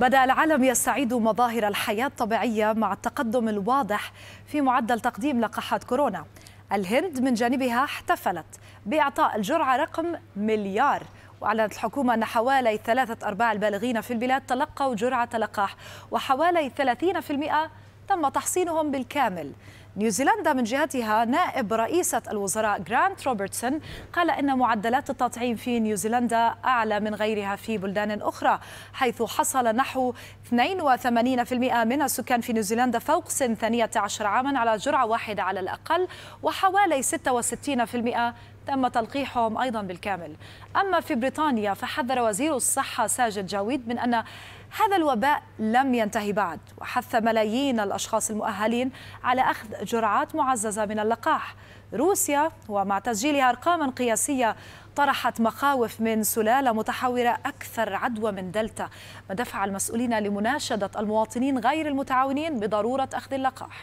بدا العالم يستعيد مظاهر الحياه الطبيعيه مع التقدم الواضح في معدل تقديم لقاحات كورونا الهند من جانبها احتفلت باعطاء الجرعه رقم مليار وأعلنت الحكومة أن حوالي ثلاثة أرباع البالغين في البلاد تلقوا جرعة لقاح وحوالي 30% تم تحصينهم بالكامل نيوزيلندا من جهتها نائب رئيسة الوزراء جرانت روبرتسون قال إن معدلات التطعيم في نيوزيلندا أعلى من غيرها في بلدان أخرى حيث حصل نحو 82% من السكان في نيوزيلندا فوق سن 12 عاما على جرعة واحدة على الأقل وحوالي 66% تم تلقيحهم أيضا بالكامل أما في بريطانيا فحذر وزير الصحة ساجد جاويد من أن هذا الوباء لم ينتهي بعد وحث ملايين الأشخاص المؤهلين على أخذ جرعات معززة من اللقاح روسيا ومع تسجيلها أرقاما قياسية طرحت مخاوف من سلالة متحورة أكثر عدوى من دلتا ما دفع المسؤولين لمناشدة المواطنين غير المتعاونين بضرورة أخذ اللقاح